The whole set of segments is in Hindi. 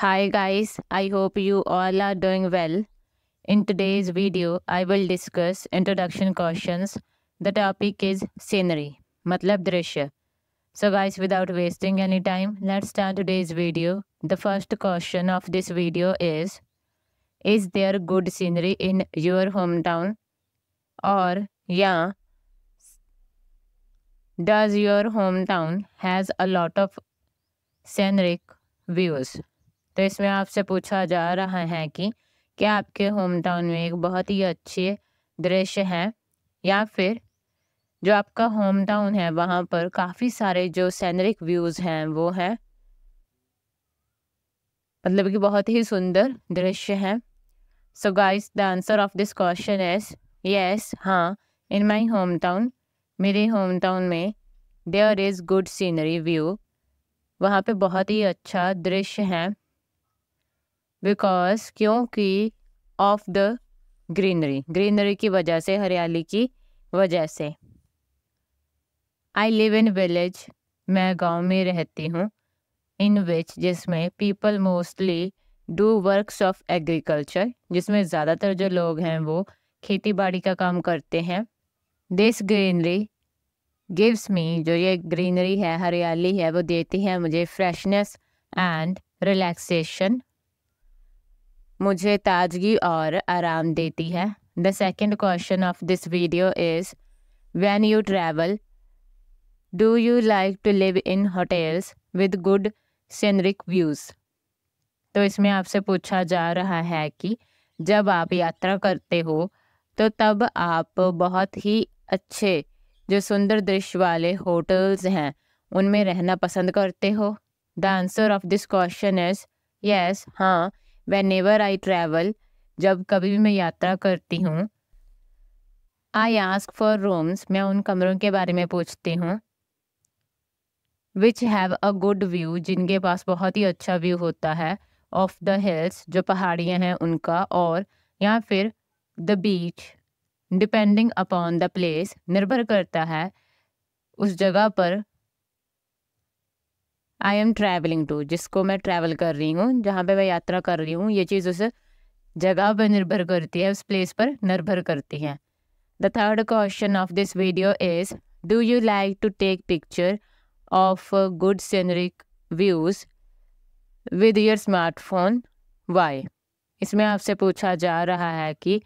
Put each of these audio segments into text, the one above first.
Hi guys, I hope you all are doing well. In today's video, I will discuss introduction questions. The topic is scenery, matlab drishya. So guys, without wasting any time, let's start today's video. The first question of this video is, Is there good scenery in your hometown? Or, yeah, does your hometown has a lot of scenic views? तो इसमें आपसे पूछा जा रहा है कि क्या आपके होम टाउन में एक बहुत ही अच्छे दृश्य है या फिर जो आपका होम टाउन है वहाँ पर काफ़ी सारे जो सैनरिक व्यूज़ हैं वो हैं मतलब कि बहुत ही सुंदर दृश्य हैं so guys the answer of this question is yes हाँ इन माय होम टाउन मेरे होम टाउन में there is good scenery view वहाँ पे बहुत ही अच्छा दृश्य है बिकॉज क्योंकि ऑफ द ग्रीनरी ग्रीनरी की वजह से हरियाली की वजह से आई लिव इन विलेज मैं गांव में रहती हूँ इन विच जिसमें people mostly do work of agriculture जिसमें ज़्यादातर जो लोग हैं वो खेती बाड़ी का काम करते हैं दिस ग्रीनरी गिव्स मी जो ये ग्रीनरी है हरियाली है वो देती है मुझे फ्रेशनेस एंड रिलैक्सेशन मुझे ताजगी और आराम देती है the second question of this video is when you travel do you like to live in hotels with good scenic views तो इसमें आपसे पूछा जा रहा है कि जब आप यात्रा करते हो तो तब आप बहुत ही अच्छे जो सुंदर दृश्य वाले होटल्स हैं उनमें रहना पसंद करते हो the answer of this question is yes हाँ वेन एवर आई ट्रेवल जब कभी भी मैं यात्रा करती हूँ आई आस्क फॉर रूम्स मैं उन कमरों के बारे में पूछती हूँ which have a good view जिनके पास बहुत ही अच्छा व्यू होता है ऑफ द हिल्स जो पहाड़ियाँ हैं उनका और या फिर the beach depending upon the place निर्भर करता है उस जगह पर आई एम ट्रैवलिंग टू जिसको मैं ट्रैवल कर रही हूँ जहाँ पे मैं यात्रा कर रही हूँ ये चीज़ उस जगह पर निर्भर करती है उस प्लेस पर निर्भर करती है the third question of this video is do you like to take picture of good scenic views with your smartphone why इसमें आपसे पूछा जा रहा है कि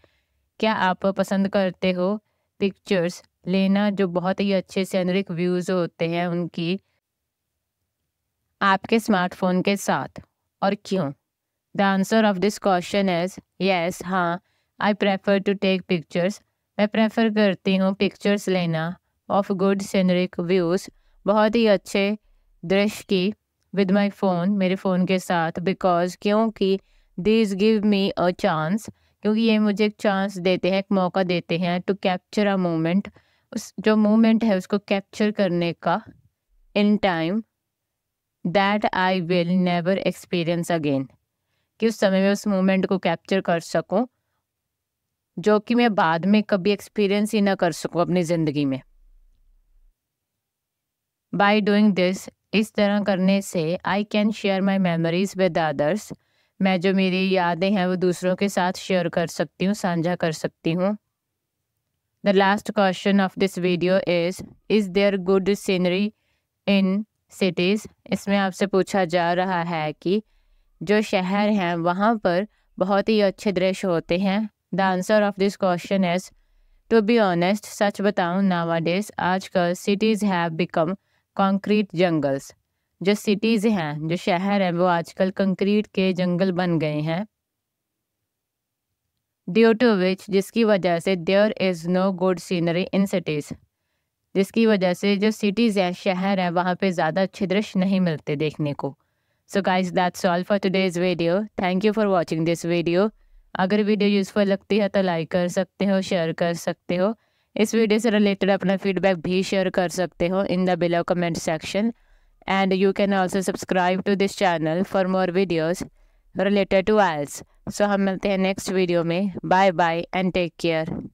क्या आप पसंद करते हो पिक्चर्स लेना जो बहुत ही अच्छे सीनरिक व्यूज़ होते हैं उनकी आपके स्मार्टफोन के साथ और क्यों the answer of this question is yes हाँ I prefer to take pictures मैं प्रेफर करती हूँ पिक्चर्स लेना ऑफ गुड सीनरिक व्यूज़ बहुत ही अच्छे दृश्य की विद माई फ़ोन मेरे फ़ोन के साथ बिकॉज क्योंकि this give me a chance क्योंकि ये मुझे एक चांस देते हैं एक मौका देते हैं टू कैप्चर अ मोमेंट उस जो मोमेंट है उसको कैप्चर करने का in time that I will never experience again कि उस समय में उस मोमेंट को कैप्चर कर सकूं जो कि मैं बाद में कभी एक्सपीरियंस ही ना कर सकूं अपनी ज़िंदगी में बाय डूइंग दिस इस तरह करने से I can share my memories with others मैं जो मेरी यादें हैं वो दूसरों के साथ शेयर कर सकती हूँ साझा कर सकती हूँ the last question of this video is is there good scenery in cities इसमें आपसे पूछा जा रहा है कि जो शहर हैं वहाँ पर बहुत ही अच्छे दृश्य होते हैं the answer of this question is to be honest सच बताऊँ नावा डेज आज कल cities have become concrete jungles जो सिटीज़ हैं जो शहर हैं वो आजकल कंक्रीट के जंगल बन गए हैं ड्यू टू विच जिसकी वजह से there is no good scenery in cities जिसकी वजह से जो सिटीज़ या शहर है वहाँ पे ज़्यादा अच्छे दृश्य नहीं मिलते देखने को so guys that's all for today's video thank you for watching this video अगर वीडियो यूज़फुल लगती है तो लाइक कर सकते हो शेयर कर सकते हो इस वीडियो से रिलेटेड अपना फीडबैक भी शेयर कर सकते हो in the below comment section and you can also subscribe to this channel for more videos related to IELTS. So हम मिलते हैं नेक्स्ट वीडियो में. Bye bye and take care